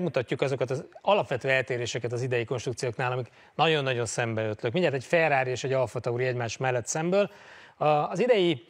Megmutatjuk azokat az alapvető eltéréseket az idei konstrukcióknál, amik nagyon-nagyon ötlök. Mindjárt egy Ferrari és egy Alfa Tauri egymás mellett szemből. Az idei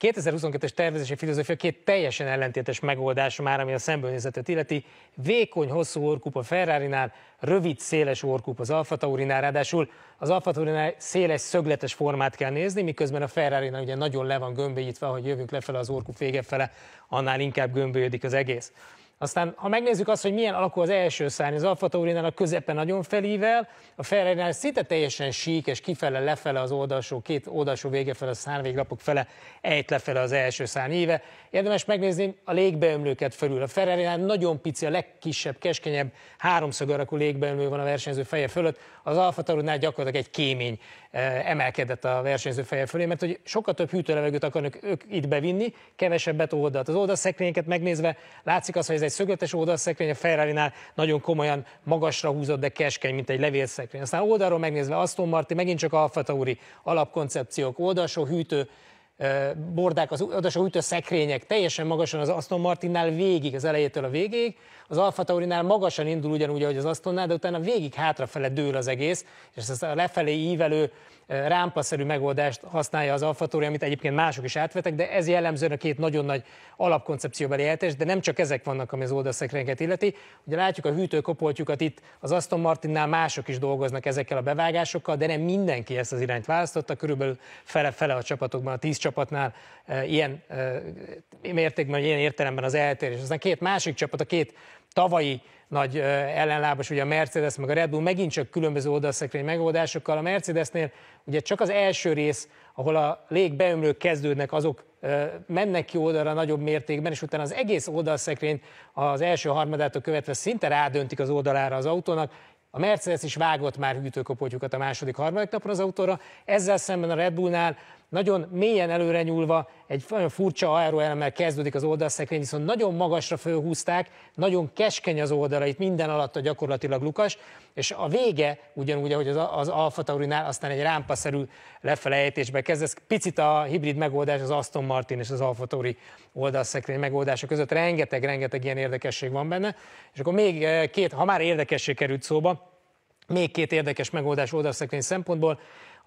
2022-es tervezési filozófia két teljesen ellentétes megoldása már, ami a szembőnézetet illeti. Vékony, hosszú orkup a Ferrari-nál, rövid, széles orkup az Alfa Taurinál, ráadásul az Alfa Taurinál széles, szögletes formát kell nézni, miközben a Ferrari-nál ugye nagyon le van gömbölyítve, hogy jövünk lefele az orkup vége fele, annál inkább gömbölyödik az egész. Aztán, ha megnézzük azt, hogy milyen alakul az első szárny, az Alfa Taurinál a közepe nagyon felível, a Ferrari-nál szinte teljesen sík, és kifele, lefele az oldalsó, két oldalsó vége fel a szárnyvéglapok fele, ejt lefele az első szárny éve. Érdemes megnézni a légbeömlőket fölül. A ferrari nagyon pici, a legkisebb, keskenyebb háromszög alakú légbeömlő van a versenyző feje fölött. Az Alfa Taurinál gyakorlatilag egy kémény eh, emelkedett a versenyző feje fölé, mert hogy sokkal több hűtőlevegőt akarnak ők itt bevinni, kevesebbet oldalt. Az oldalszekrényeket megnézve látszik az, hogy ez egy szögletes oldalszekrény, a ferrari nagyon komolyan magasra húzott, de keskeny, mint egy levélszekrény. Aztán oldalról megnézve Aston Martin, megint csak Alfa Tauri alapkoncepciók, oldalsó hűtő, bordák, az adások ütőszekrények teljesen magasan az Aston Martinnál végig, az elejétől a végéig. Az Alfa Taurinál magasan indul ugyanúgy, ahogy az Astonnál, de utána végig hátrafele dől az egész, és ezt a lefelé ívelő rámpaszerű megoldást használja az Alfa Tauri, amit egyébként mások is átvetek, de ez jellemzően a két nagyon nagy alapkoncepcióbeli eltés, de nem csak ezek vannak, ami az oldalszekrényeket illeti. Ugye látjuk a hűtőkopoltjukat itt, az Aston Martinnál mások is dolgoznak ezekkel a bevágásokkal, de nem mindenki ezt az irányt választotta, körülbelül fele-fele a csapatokban a tíz csapatnál e, ilyen e, mértékben, ilyen értelemben az eltérés. Aztán két másik csapat, a két tavalyi nagy e, ellenlábas, ugye a Mercedes meg a Red Bull megint csak különböző oldalszekrény megoldásokkal. A Mercedesnél ugye csak az első rész, ahol a légbeömlők kezdődnek, azok mennek ki oldalra nagyobb mértékben, és utána az egész oldalszekrény az első harmadától követve szinte rádöntik az oldalára az autónak, a Mercedes is vágott már hűtőkopótyukat a második, harmadik napon az autóra, ezzel szemben a Red Bullnál nagyon mélyen előre nyúlva, egy nagyon furcsa aeroelemmel kezdődik az oldalszekrény, viszont nagyon magasra fölhúzták, nagyon keskeny az oldalait, minden alatt a gyakorlatilag Lukas, és a vége, ugyanúgy, ahogy az, az Alfa Taurinál, aztán egy rámpaszerű lefelejtésbe kezd. Ez picit a hibrid megoldás az Aston Martin és az Alfa Tauri oldalszekrény megoldása között. Rengeteg, rengeteg ilyen érdekesség van benne. És akkor még eh, két, ha már érdekesség került szóba, még két érdekes megoldás oldalszekrény szempontból.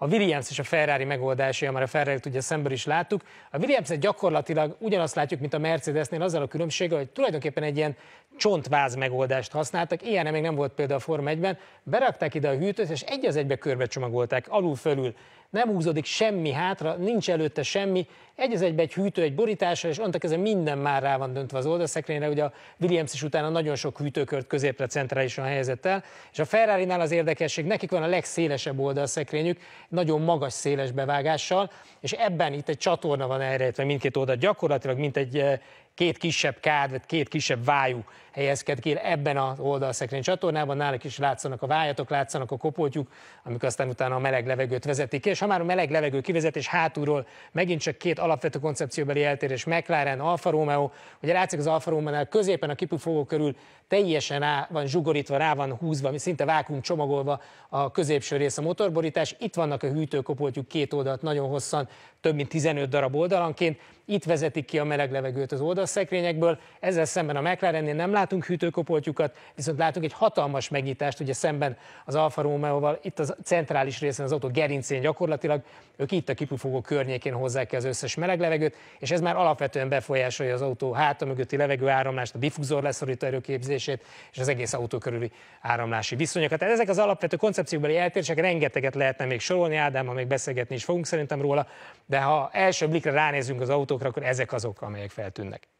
A Williams és a Ferrari megoldása, már a Ferrari-t ugye szemből is láttuk. A Williams-et gyakorlatilag ugyanazt látjuk, mint a Mercedesnél, azzal a különbséggel, hogy tulajdonképpen egy ilyen csontváz megoldást használtak. Ilyen még nem volt például a Form 1-ben. Berakták ide a hűtőt, és egy az egybe körbe csomagolták, alul-fölül nem húzódik semmi hátra, nincs előtte semmi, egy az egybe egy hűtő, egy borítása, és antak ezen minden már rá van döntve az oldalszekrényre, ugye a Williams is utána nagyon sok hűtőkört középre centrálisan helyezett el, és a ferrari az érdekesség, nekik van a legszélesebb oldalszekrényük, nagyon magas széles bevágással, és ebben itt egy csatorna van elrejtve mindkét oldal, gyakorlatilag mint egy eh, két kisebb kád, két kisebb vájú helyezkedik el ebben a oldalszekrény csatornában, náluk is látszanak a vájatok, látszanak a kopótjuk, amik aztán utána a meleg levegőt vezetik ki, és ha már a meleg levegő kivezetés hátulról megint csak két alapvető koncepcióbeli eltérés, McLaren, Alfa Romeo, ugye látszik az Alfa Romeo-nál középen a kipufogó körül teljesen rá van zsugorítva, rá van húzva, szinte vákum csomagolva a középső rész a motorborítás, itt vannak a hűtőkopoltyúk két oldalt nagyon hosszan, több mint 15 darab oldalanként, itt vezetik ki a meleg levegőt az oldalszekrényekből, ezzel szemben a McLarennél nem látunk hűtőkopoltjukat, viszont látunk egy hatalmas megnyitást, ugye szemben az Alfa Romeo-val, itt a centrális részen az autó gerincén gyakorlatilag, ők itt a kipufogó környékén hozzák ki az összes meleg levegőt, és ez már alapvetően befolyásolja az autó háta mögötti áramlást, a diffuzor leszorító erőképzését és az egész autó körüli áramlási viszonyokat. Tehát ezek az alapvető koncepciókbeli eltérések rengeteget lehetne még sorolni, Ádám, ha még beszélgetni is fogunk szerintem róla, de ha első blikre ránézünk az autó akkor ezek azok, amelyek feltűnnek.